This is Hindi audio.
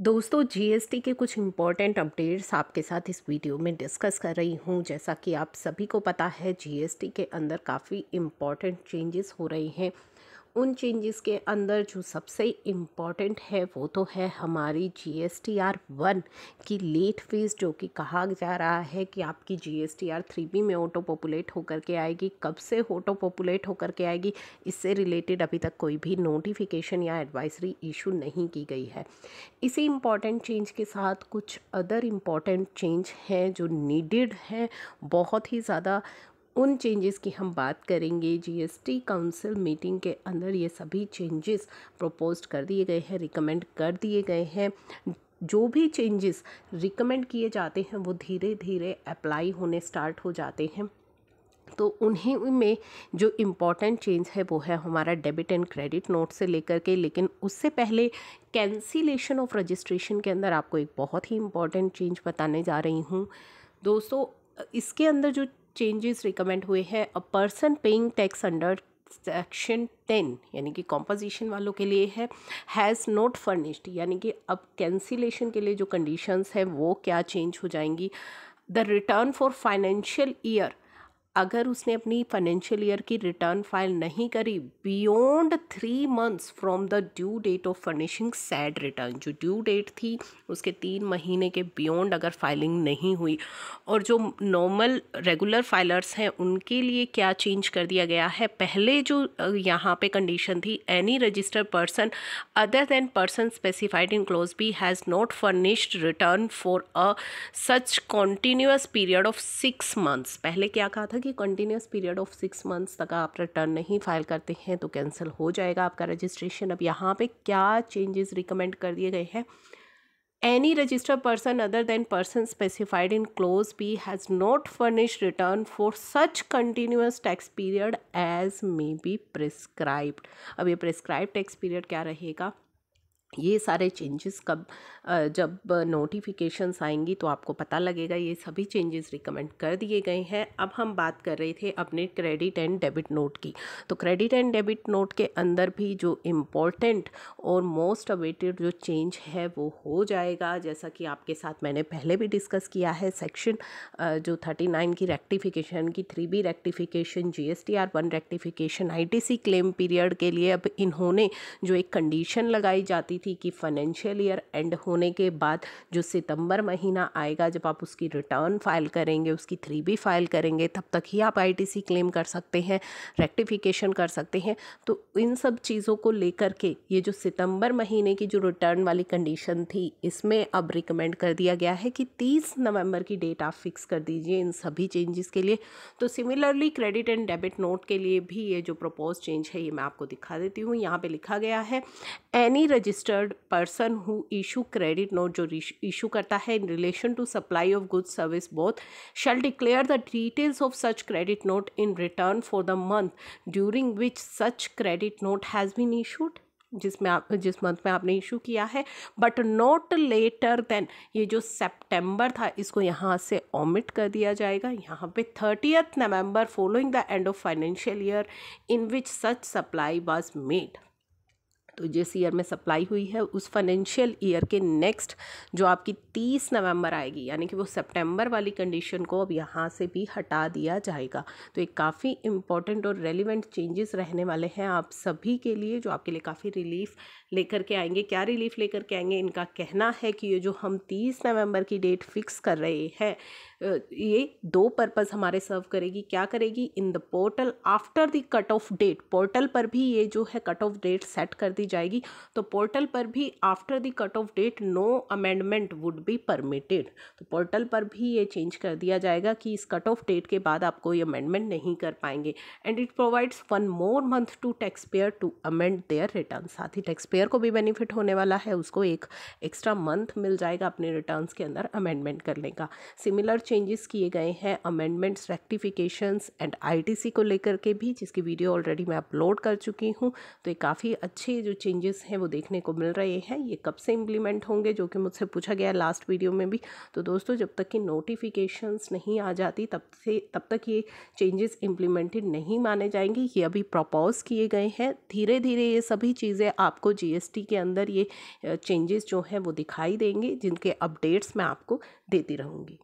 दोस्तों जीएसटी के कुछ इम्पॉर्टेंट अपडेट्स आपके साथ इस वीडियो में डिस्कस कर रही हूं जैसा कि आप सभी को पता है जीएसटी के अंदर काफ़ी इम्पॉर्टेंट चेंजेस हो रहे हैं उन चेंजेस के अंदर जो सबसे इम्पॉर्टेंट है वो तो है हमारी G S T R one की लेट फीस जो कि कहा जा रहा है कि आपकी G S T R three B में ऑटो पॉपुलेट होकर के आएगी कब से ऑटो पॉपुलेट होकर के आएगी इससे रिलेटेड अभी तक कोई भी नोटिफिकेशन या एडवाइसरी इशू नहीं की गई है इसी इम्पॉर्टेंट चेंज के साथ कुछ अदर इम्पॉर्टेंट चेंज हैं जो नीडिड हैं बहुत ही ज़्यादा उन चेंजेस की हम बात करेंगे जीएसटी काउंसिल मीटिंग के अंदर ये सभी चेंजेस प्रपोज कर दिए गए हैं रिकमेंड कर दिए गए हैं जो भी चेंजेस रिकमेंड किए जाते हैं वो धीरे धीरे अप्लाई होने स्टार्ट हो जाते हैं तो उन्हीं में जो इम्पॉर्टेंट चेंज है वो है हमारा डेबिट एंड क्रेडिट नोट से लेकर के लेकिन उससे पहले कैंसिलेशन ऑफ रजिस्ट्रेशन के अंदर आपको एक बहुत ही इम्पॉर्टेंट चेंज बताने जा रही हूँ दोस्तों इसके अंदर जो चेंजेस रिकमेंड हुए हैं a person paying tax under section ten यानी कि कॉम्पोजिशन वालों के लिए है हैज़ नोट फर्निश्ड यानी कि अब कैंसिलेशन के लिए जो कंडीशंस है वो क्या चेंज हो जाएंगी the return for financial year अगर उसने अपनी फाइनेंशियल ईयर की रिटर्न फाइल नहीं करी beyond three months from the due date of furnishing said return जो ड्यू डेट थी उसके तीन महीने के बियॉन्ड अगर फाइलिंग नहीं हुई और जो नॉर्मल रेगुलर फाइलर्स हैं उनके लिए क्या चेंज कर दिया गया है पहले जो यहाँ पे कंडीशन थी any register person other than person specified in clause B has not furnished return for a such continuous period of six months पहले क्या कहा था कि continuous period of six months तक आप रिटर्न नहीं फाइल करते हैं तो कैंसिल हो जाएगा आपका रजिस्ट्रेशन अब यहाँ पे क्या चेंजेस रिकमेंड कर दिए गए हैं any registered person other than person specified in clause B has not furnish return for such continuous tax period as may be prescribe अब ये प्रिस्क्राइब टैक्स पीरियड क्या रहेगा ये सारे चेंजेस कब जब नोटिफिकेशंस आएंगी तो आपको पता लगेगा ये सभी चेंजेस रिकमेंड कर दिए गए हैं अब हम बात कर रहे थे अपने क्रेडिट एंड डेबिट नोट की तो क्रेडिट एंड डेबिट नोट के अंदर भी जो इम्पोर्टेंट और मोस्ट अवेटेड जो चेंज है वो हो जाएगा जैसा कि आपके साथ मैंने पहले भी डिस्कस किया है सेक्शन जो थर्टी नाइन की रेक्टिफिकेशन की three B rectification G S T R one rectification I T C claim period के लिए अब इन्होंने जो एक कंडीशन लगाई जाती थी कि फाइनेंशियल ईयर एंड होने के बाद जो सितंबर महीना आएगा जब आप उसकी रिटर्न फाइल करेंगे उसकी थ्री बी फाइल करेंगे तब तक ही आप आईटीसी क्लेम कर सकते हैं रेक्टिफिकेशन कर सकते हैं तो इन सब चीज़ों को लेकर के ये जो सितंबर महीने की जो रिटर्न वाली कंडीशन थी इसमें अब रिकमेंड कर दिया गया है कि तीस नवम्बर की डेट आप फिक्स कर दीजिए इन सभी चेंजेस के लिए तो similarly credit and debit note के लिए भी ये जो प्रपोज चेंज है ये मैं आपको दिखा देती हूँ यहाँ पर लिखा गया है any register registered person who issue credit note जो इशू करता है in relation to supply of good service both shall declare the details of such credit note in return for the month during which such credit note has been issued जिसमें आप जिस मंथ में आपने इशू किया है बट नॉट लेटर देन ये जो सेप्टेम्बर था इसको यहाँ से ऑमिट कर दिया जाएगा यहाँ पे thirtieth November following the end of financial year in which such supply was made तो जिस ईयर में सप्लाई हुई है उस फाइनेंशियल ईयर के नेक्स्ट जो आपकी 30 नवंबर आएगी यानी कि वो सितंबर वाली कंडीशन को अब यहाँ से भी हटा दिया जाएगा तो एक काफ़ी इंपॉर्टेंट और रेलिवेंट चेंजेस रहने वाले हैं आप सभी के लिए जो आपके लिए काफ़ी रिलीफ लेकर के आएंगे क्या रिलीफ लेकर के आएंगे इनका कहना है कि ये जो हम तीस नवम्बर की डेट फिक्स कर रहे हैं ये दो पर्पज़ हमारे सर्व करेगी क्या करेगी in the portal after the cut off date portal पर भी ये जो है कट ऑफ डेट सेट कर दी जाएगी तो पोर्टल पर भी after the cut off date no amendment would be permitted तो पोर्टल पर भी ये चेंज कर दिया जाएगा कि इस कट ऑफ डेट के बाद आपको ये अमेंडमेंट नहीं कर पाएंगे and it provides one more month to tax payer to amend their return साथ ही टैक्स पेयर को भी बेनिफिट होने वाला है उसको एक एक्स्ट्रा मंथ मिल जाएगा अपने रिटर्न के अंदर अमेंडमेंट करने का सिमिलर चेंज चेंजेस किए गए हैं अमेंडमेंट्स रेक्टिफिकेशंस एंड आईटीसी को लेकर के भी जिसकी वीडियो ऑलरेडी मैं अपलोड कर चुकी हूँ तो ये काफ़ी अच्छे जो चेंजेस हैं वो देखने को मिल रहे हैं ये कब से इम्प्लीमेंट होंगे जो कि मुझसे पूछा गया लास्ट वीडियो में भी तो दोस्तों जब तक कि नोटिफिकेशंस नहीं आ जाती तब से तब तक ये चेंजेस इम्प्लीमेंटेड नहीं माने जाएंगे ये अभी प्रपोज किए गए हैं धीरे धीरे ये सभी चीज़ें आपको जी के अंदर ये चेंजेस जो हैं वो दिखाई देंगे जिनके अपडेट्स मैं आपको देती रहूँगी